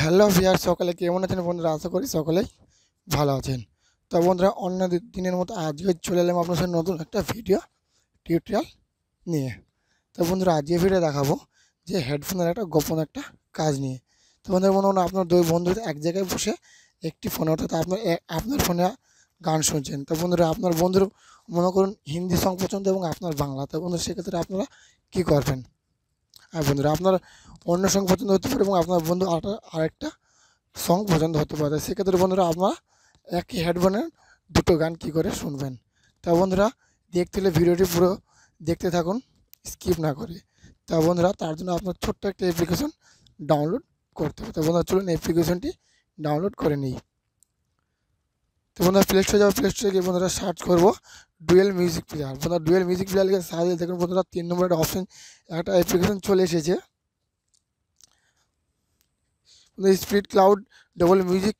hello ভিয়ার সকলে কেমন আছেন বন্ধুরা আশা করি সকলেই ভালো আছেন তো বন্ধুরা অন্য দিনের মতো আজকে চলে এলাম আপনার সাথে নতুন একটা ভিডিও টিউটোরিয়াল নিয়ে তো বন্ধুরা আজকে ভিডিও দেখাবো যে হেডফোনের একটা গোপন একটা কাজ নিয়ে তো বন্ধুরা মনে আপনার দুই বন্ধু এক জায়গায় বসে একটি ফোনে অর্থাৎ আপনার আপনার ফোনে গান শুনছেন তো বন্ধুরা আপনার বন্ধুর মনে করুন হিন্দি সং পছন্দ এবং আপনার বাংলা তো বন্ধুরা সেক্ষেত্রে আপনারা কী করবেন হ্যাঁ বন্ধুরা আপনার অন্য সং পছন্দ হতে পারে এবং আপনার বন্ধু আর আরেকটা সং পছন্দ হতে পারে সেক্ষেত্রে বন্ধুরা আপনারা একই হেডফোনের দুটো গান কি করে শুনবেন তা বন্ধুরা দেখতে হলে ভিডিওটি পুরো দেখতে থাকুন স্কিপ না করে তা বন্ধুরা তার জন্য আপনার ছোট্ট একটা অ্যাপ্লিকেশন ডাউনলোড করতে হবে তা বন্ধুরা চলুন অ্যাপ্লিকেশনটি ডাউনলোড করে নিই তো বন্ধুরা প্লে স্টোরে যাবো প্লে স্টোরে গিয়ে বন্ধুরা সার্চ করবো ডুয়েল মিউজিক প্লেয়ার বন্ধুরা ডুয়েল মিউজিক প্লেয়ার লিখে সার্চ দিয়ে দেখুন বন্ধুরা তিন নম্বর একটা অপশন একটা অ্যাপ্লিকেশন চলে এসেছে speed cloud double music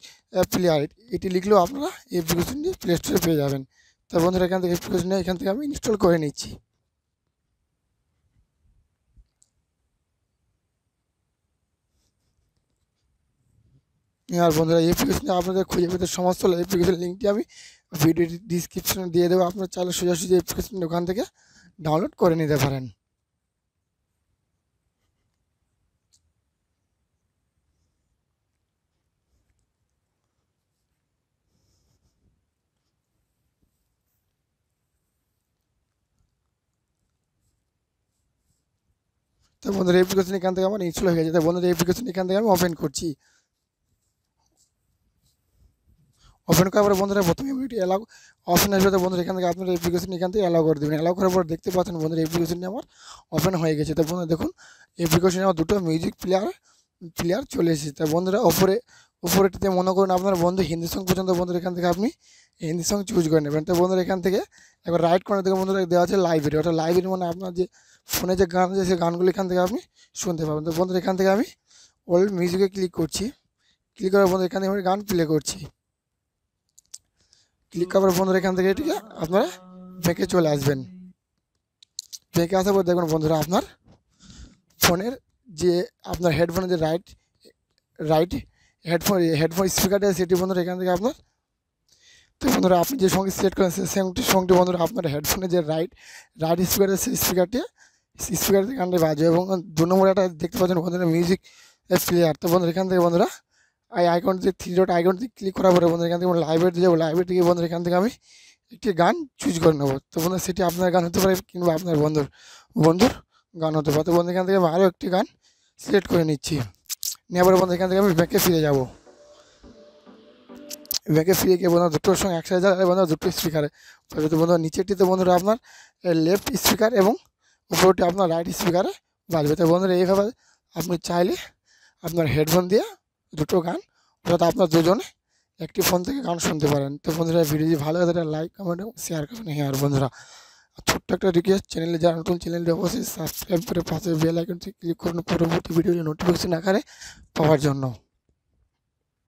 player এটি লিখলেও আপনারা অ্যাপ্লিকেশনটি প্লে স্টোরে পেয়ে যাবেন তো বন্ধুরা এখান থেকে অ্যাপ্লিকেশনটা এখান থেকে আমি ইনস্টল করে নিচ্ছি আর বন্ধুরা অ্যাপ্লিকেশনে আপনাদের খুঁজে পেতে সমস্ত অ্যাপ্লিকেশন লিঙ্কটি আমি ভিডিও ডিসক্রিপশনে দিয়ে দেবো আপনারা চাইলে সোজাসুজি অ্যাপ্লিকেশন ওখান থেকে ডাউনলোড করে নিতে পারেন তো বন্ধুরা অ্যাপ্লিকেশন এখান থেকে আমার ইনস্টল হয়ে গেছে তো বন্ধুরা অ্যাপ্লিকেশন এখান থেকে আমি ওপেন করছি ওপেন করার পরে বন্ধুরা প্রথমে এটি অ্যালাউ অপশন আসবে বন্ধুরা এখান থেকে আপনার অ্যাপ্লিকেশন এখান থেকে অ্যালাউ করে দেবেন অ্যালাউ করার পর দেখতে পাচ্ছেন বন্ধুরা অ্যাপ্লিকেশনটি আমার ওপেন হয়ে গেছে তো বন্ধুরা দেখুন অ্যাপ্লিকেশনে আমার দুটো মিউজিক প্লেয়ার প্লেয়ার চলে এসেছে তা বন্ধুরা ওপরে উপরেটিতে মনে করুন আপনার বন্ধু হিন্দি সং পর্যন্ত বন্ধুরা এখান থেকে আপনি হিন্দি সং চুজ করে নেবেন তো বন্ধুরা এখান থেকে একবার রাইট কর্নার থেকে বন্ধুরা দেওয়া আছে লাইব্রেরি অর্থাৎ লাইব্রেরি মানে আপনার যে ফোনে যে গান আছে সেই গানগুলো এখান থেকে আপনি শুনতে পাবেন তো বন্ধুরা এখান থেকে আমি ওল্ড মিউজিকে ক্লিক করছি ক্লিক করার বন্ধু এখান থেকে আমি গান প্লে করছি ক্লিক করার বন্ধুরা এখান থেকে এটিকে আপনারা ব্যাকে চলে আসবেন ব্যাকে আসার পর দেখবেন বন্ধুরা আপনার ফোনের যে আপনার হেডফোনের যে রাইট রাইট হেডফোন হেডফোন স্পিকারটা সেটি বন্ধুরা এখান থেকে আপনার তো বন্ধুরা আপনি যে সঙ্গে সেট করেন সেই সঙ্গটি সঙ্গটি বন্ধুরা আপনার হেডফোনের যে রাইট রাইট স্পিকারের সেই স্পিকারটি স্পিকার থেকে আনলে বাজে এবং দু নম্বর একটা দেখতে পাচ্ছেন বন্ধুরা মিউজিক প্লেয়ার তো বন্ধুরা এখান থেকে বন্ধুরা এই আইকন যে থ্রি ডট আইকনটি ক্লিক করার পরে বন্ধুরা এখান থেকে লাইব্রেরিতে যাবো লাইব্রেরিতে থেকে বন্ধুরা এখান থেকে আমি একটি গান চুজ করে নেবো তো বন্ধু সেটি আপনার গান হতে পারে কিংবা আপনার বন্ধুর বন্ধুর গান হতে পারে তো বন্ধু এখান থেকে আমি আরও একটি গান সিলেক্ট করে নিচ্ছি নেওয়ার পরে বন্ধু এখান থেকে আমি ব্যাকে ফিরে যাব ব্যাকে ফিরে গিয়ে বন্ধু দুটোর সঙ্গে একসাথে যাবে বন্ধু দুটো স্পিকারে তো বন্ধু নিচেরটিতে বন্ধুরা আপনার লেফট স্পিকার এবং উপরটি আপনার রাইট স্পিকারে বাজবে তো বন্ধুরা এইভাবে আপনি চাইলে আপনার হেডফোন দিয়ে দুটো গান অর্থাৎ আপনার দুজনে একটি ফোন থেকে গান শুনতে পারেন তো বন্ধুরা ভিডিওটি ভালো লাগে তারা লাইক কমেন্ট এবং শেয়ার করবেন হ্যাঁ আর বন্ধুরা ছোট্ট একটা রিকোয়েস্ট চ্যানেলে যারা নতুন চ্যানেলটি অবশ্যই সাবস্ক্রাইব করে পাশে বেল আইকনটি ক্লিক করুন পরবর্তী ভিডিওটি নোটিফিকেশন আকারে পাওয়ার জন্য